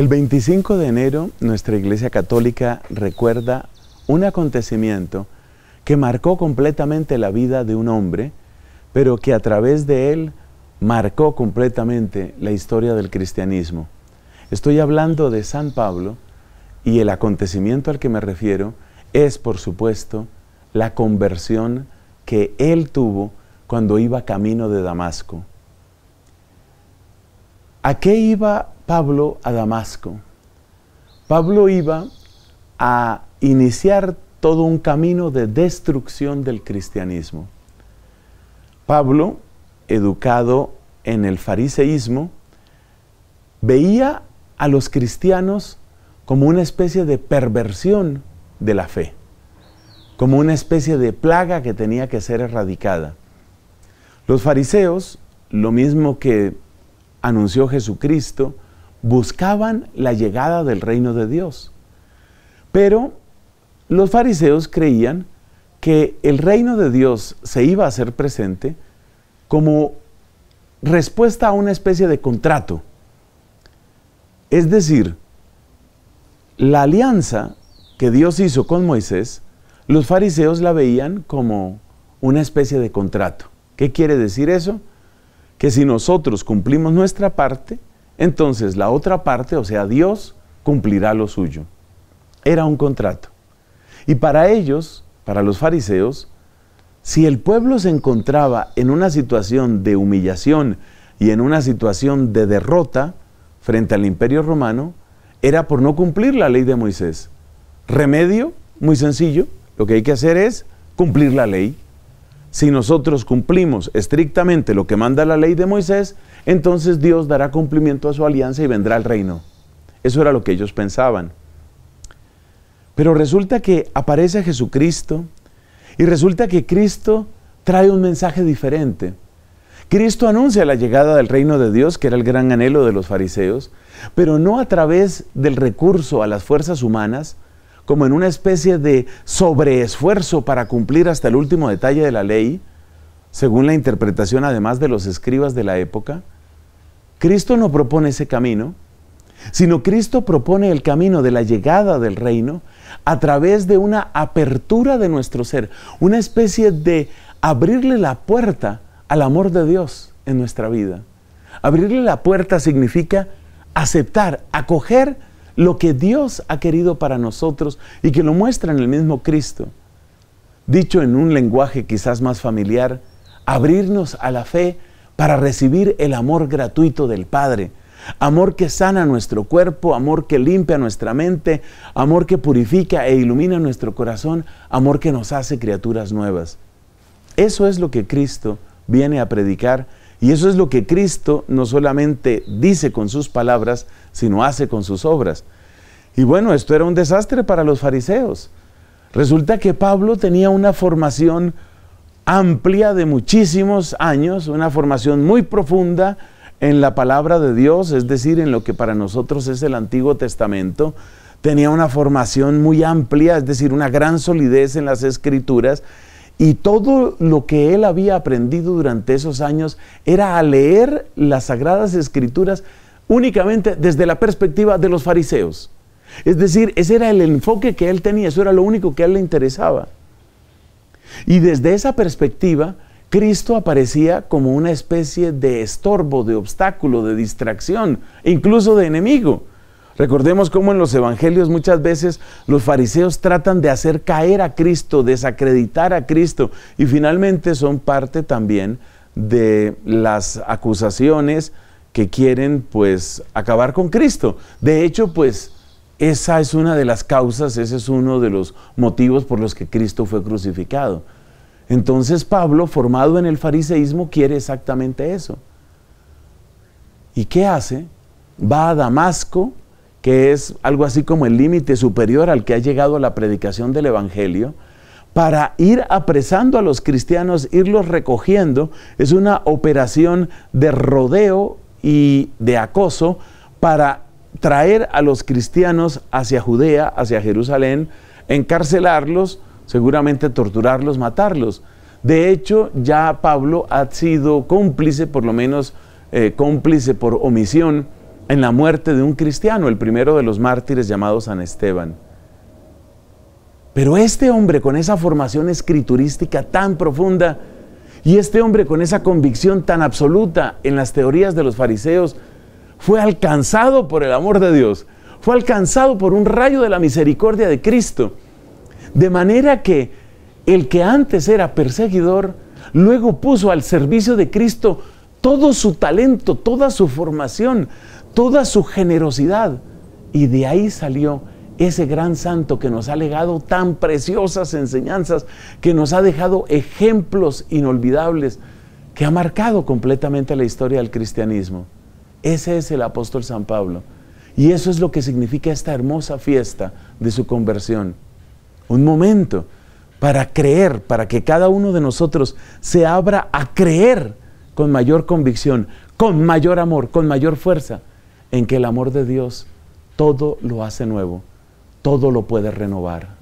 El 25 de enero nuestra Iglesia Católica recuerda un acontecimiento que marcó completamente la vida de un hombre, pero que a través de él marcó completamente la historia del cristianismo. Estoy hablando de San Pablo y el acontecimiento al que me refiero es, por supuesto, la conversión que él tuvo cuando iba camino de Damasco. ¿A qué iba Pablo a Damasco. Pablo iba a iniciar todo un camino de destrucción del cristianismo. Pablo, educado en el fariseísmo, veía a los cristianos como una especie de perversión de la fe, como una especie de plaga que tenía que ser erradicada. Los fariseos, lo mismo que anunció Jesucristo, buscaban la llegada del reino de Dios. Pero los fariseos creían que el reino de Dios se iba a hacer presente como respuesta a una especie de contrato. Es decir, la alianza que Dios hizo con Moisés, los fariseos la veían como una especie de contrato. ¿Qué quiere decir eso? Que si nosotros cumplimos nuestra parte, entonces la otra parte, o sea, Dios, cumplirá lo suyo. Era un contrato. Y para ellos, para los fariseos, si el pueblo se encontraba en una situación de humillación y en una situación de derrota frente al imperio romano, era por no cumplir la ley de Moisés. Remedio, muy sencillo, lo que hay que hacer es cumplir la ley si nosotros cumplimos estrictamente lo que manda la ley de Moisés, entonces Dios dará cumplimiento a su alianza y vendrá al reino. Eso era lo que ellos pensaban. Pero resulta que aparece Jesucristo y resulta que Cristo trae un mensaje diferente. Cristo anuncia la llegada del reino de Dios, que era el gran anhelo de los fariseos, pero no a través del recurso a las fuerzas humanas, como en una especie de sobreesfuerzo para cumplir hasta el último detalle de la ley, según la interpretación además de los escribas de la época, Cristo no propone ese camino, sino Cristo propone el camino de la llegada del reino a través de una apertura de nuestro ser, una especie de abrirle la puerta al amor de Dios en nuestra vida. Abrirle la puerta significa aceptar, acoger lo que Dios ha querido para nosotros y que lo muestra en el mismo Cristo. Dicho en un lenguaje quizás más familiar, abrirnos a la fe para recibir el amor gratuito del Padre, amor que sana nuestro cuerpo, amor que limpia nuestra mente, amor que purifica e ilumina nuestro corazón, amor que nos hace criaturas nuevas. Eso es lo que Cristo viene a predicar y eso es lo que Cristo no solamente dice con sus palabras, sino hace con sus obras. Y bueno, esto era un desastre para los fariseos. Resulta que Pablo tenía una formación amplia de muchísimos años, una formación muy profunda en la palabra de Dios, es decir, en lo que para nosotros es el Antiguo Testamento. Tenía una formación muy amplia, es decir, una gran solidez en las escrituras y todo lo que él había aprendido durante esos años era a leer las sagradas escrituras únicamente desde la perspectiva de los fariseos. Es decir, ese era el enfoque que él tenía, eso era lo único que a él le interesaba. Y desde esa perspectiva, Cristo aparecía como una especie de estorbo, de obstáculo, de distracción, incluso de enemigo. Recordemos cómo en los evangelios muchas veces los fariseos tratan de hacer caer a Cristo, desacreditar a Cristo y finalmente son parte también de las acusaciones que quieren pues acabar con Cristo. De hecho pues esa es una de las causas, ese es uno de los motivos por los que Cristo fue crucificado. Entonces Pablo, formado en el fariseísmo, quiere exactamente eso. ¿Y qué hace? Va a Damasco que es algo así como el límite superior al que ha llegado la predicación del Evangelio, para ir apresando a los cristianos, irlos recogiendo, es una operación de rodeo y de acoso para traer a los cristianos hacia Judea, hacia Jerusalén, encarcelarlos, seguramente torturarlos, matarlos. De hecho, ya Pablo ha sido cómplice, por lo menos eh, cómplice por omisión, en la muerte de un cristiano, el primero de los mártires llamado San Esteban. Pero este hombre con esa formación escriturística tan profunda y este hombre con esa convicción tan absoluta en las teorías de los fariseos fue alcanzado por el amor de Dios, fue alcanzado por un rayo de la misericordia de Cristo. De manera que el que antes era perseguidor, luego puso al servicio de Cristo todo su talento, toda su formación, toda su generosidad. Y de ahí salió ese gran santo que nos ha legado tan preciosas enseñanzas, que nos ha dejado ejemplos inolvidables, que ha marcado completamente la historia del cristianismo. Ese es el apóstol San Pablo. Y eso es lo que significa esta hermosa fiesta de su conversión. Un momento para creer, para que cada uno de nosotros se abra a creer con mayor convicción, con mayor amor, con mayor fuerza, en que el amor de Dios todo lo hace nuevo, todo lo puede renovar.